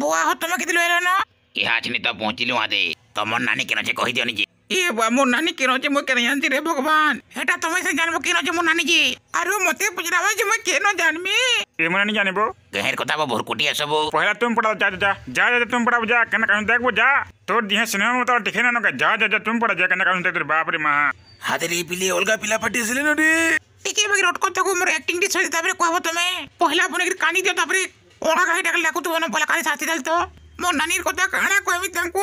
বুয়া হ তুমি কেতে লইল না ইহা আছিনি তো পৌঁছিলু আদে তোমার নানি কেন আছে কই দিওনি জি এ বা মো নানি কেন আছে মো কেন জানতি রে ভগবান এটা তুমি সে জানবো কেন আছে মো নানি জি আর মতে পুজরাবা যে মই কেন জানমি এ মো নানি জানিবো গহের কথা বহর কোটি আসব পহলা তুমি পড়াও যা যা যা যা তুমি পড়াও যা কেন কেন দেখবো যা তোর দিহে সিনেমা মতো টিকে না নকা যা যা যা তুমি পড়া যা কেন কেন দেখ তোর বাপ রে মা হাতে রে পিলে অলগা পিলা পাটিছিলে রে টিকে বাকি রট কথা কো মোর অ্যাক্টিং টি সরি তারপরে কহবো তুমি পহলা বনে কানি দিও তারপরে ಒಳಗಾಗಿದಾಗ ಲಾಕುತು ಅವನ ಪಲಕಾರಿ ಸಾಸ್ತಿದಲ್ತು ಮೊನ್ನೀರ್ ಕೊತ್ತ ಕಾಣ ಕೊಯ್ಮಿದ್ದಂಕು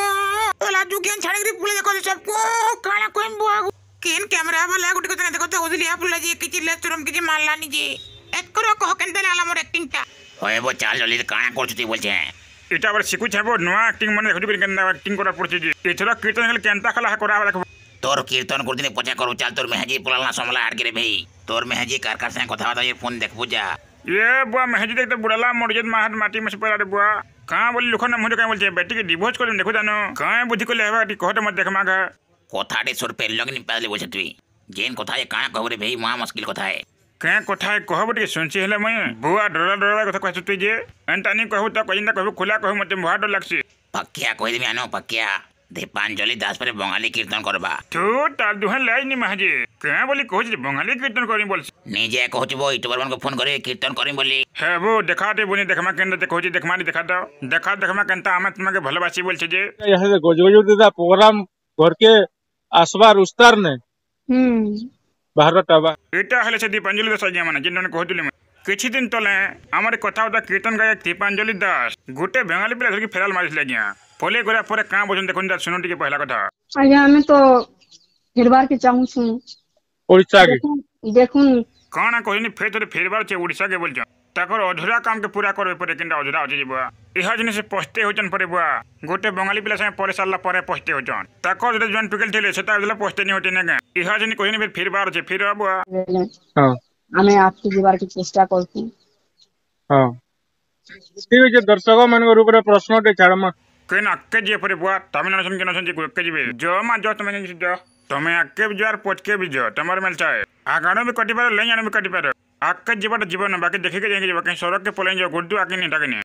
ಎಲ್ಲ ಜುಗಿಯನ್ ಚಣಗ್ರಿ ಪುಳಿ ದಕ್ಕೋದು ಸೊಪ್ಪು ಕಾಣ ಕೊಯ್ಬು ಆಗು ಕೇನ್ ಕ್ಯಾಮರಾ ಬಲ್ಲ ಗುಟ್ಕೊತಾನೆ ದಕ್ಕೋತ ಓದಿಲಿ ಆ ಪುಳ್ಳಜಿ ಎಕ್ಕಿಚಿ ಇಲ್ಲ ತುರಮ್ಕಿಚಿ ಮಾಲ್ಲ ನಿಜಿ ಎತ್ಕೊರೋ ಹೋಕೆಂತಾನೆ ಅಲ್ಲ ಮೊರ ಆಕ್ಟಿಂಗ್টা ওই বো চাল জলি কানা করছো তুই বলছে এটা আবার শিখুছে হবো নোয়া অ্যাক্টিং মানে দেখো তুমি কেন অ্যাক্টিং করা পড়ছে যে এছাড়া কীর্তন গেলে কেনটা খেলা করা রাখবো তোর কীর্তন করতে পচা করবো চাল তোর মেহাজি পোলাল না সমলা আর কে রে ভাই তোর মেহাজি কার কার সঙ্গে কথাবার্তা ফোন দেখবো যা এ বুয়া মেহেজি দেখতে বুড়ালা মরিজত মা হাত মাটি মেসে পড়া রে বুয়া কাঁ বলি লোক না মুহূর্তে কাঁ বলছে বেটিকে ডিভোর্স করিম দেখো জানো কাঁ বুঝি কলে হবা টি কহতে মত দেখমা গা কথাটে সোর পেল লগনি পালে বসে তুই জেন কথায় কাঁ কহরে ভেই মা মুশকিল কথায় কেঁ কথায় কহব টিকে শুনছি হলে মই বুয়া ডরা ডরা কথা কইছ তুই যে এন্তানি কহব তা কইনা কহব খোলা কহব মতে মহাড লাগছি পাকিয়া কই দেমি আনো পাকিয়া দীপাঞ্জলি দাস পরে বঙ্গালী কীর্তন করবা তু তার দুহে লাইনি মাহাজি কেন বলি কହୁଛି বঙ্গালী কীর্তন করিম বলছি নিজে কହୁছি বই ইউটিউবার মানকে ফোন করে কীর্তন করিম বলি হ্যাঁ বো দেখা দে বনি দেখমা কেন তে কହୁছি দেখমা নি দেখা দাও দেখা দেখমা কেন তা আমি তোমাকে ভালোবাসি বলছি যে ইহাতে গজগজ দিদা প্রোগ্রাম ঘরকে আসবার উস্তার নে হুম ভারত আবা এটা হলে সে দীপাঞ্জলি দাস আজ্ঞা মানে যেন কହୁଥିଲି କିଛି ଦିନ ତଳେ ଆମର କଥା ବାର୍ତ୍ତା କୀର୍ତ୍ତନ ଗାୟକ ଦୀପାଞ୍ଜଳି ଦାସ ଗୋଟେ ବେଙ୍ଗାଲି ପିଲା ଧରିକି ଫେରାଲ ମାରିଥିଲେ ଆଜ୍ଞା पले गोरा परे का बजन देखन जा सुनो टिके पहला कथा आज्ञा हमें तो फेरबार के चाहू छु ओडिसा के देखुन काना कहिनि फेतरे तो फेरबार छे ओडिसा के बोलछ ताकर अधुरा काम के पूरा करबे परे किन अधुरा होजे बुआ इह जने से पछते होचन परे बुआ गोटे बंगाली पिला से परे सालला परे पछते होचन ताकर जे जन टुकेल थिले सेता तो जले पछते नि होटे ने गे इह जने कहिनि फेर फेरबार छे फेर बुआ हां हमें आपके जीवार की चेष्टा करती हां ठीक है दर्शक मन रूप प्रश्न छाड़ କେନ୍ ଆଗ୍କେ ଯିଏ ପରେ ବୁଆ ତମେ ନଉଛନ୍ କେ ନଉଛନ୍ ଯେ ଆଗ୍କେ ଯିବେ ଜ ମା ଜ ତମେ ଜାଣିଛ ଜ ତମେ ଆଗ୍କେ ବି ଜ ଆର୍ ପଛକେ ବି ଜ ତମର ମେଲ୍ ଚାଏ ଆଗାଣ ବି କଟିପାର ଲେଇଁ ଆଣ ବି କଟିପାର ଆଗ୍କେ ଯିବାଟା ଯିବ ନା ବାକି ଦେଖିକି ଯାଇକି ଯିବ କାହିଁ ସଡ଼କକେ ପଲେଇ ଯାଅ ଗୁଡ଼ୁ ଆଗ୍କେ ନିଟା କି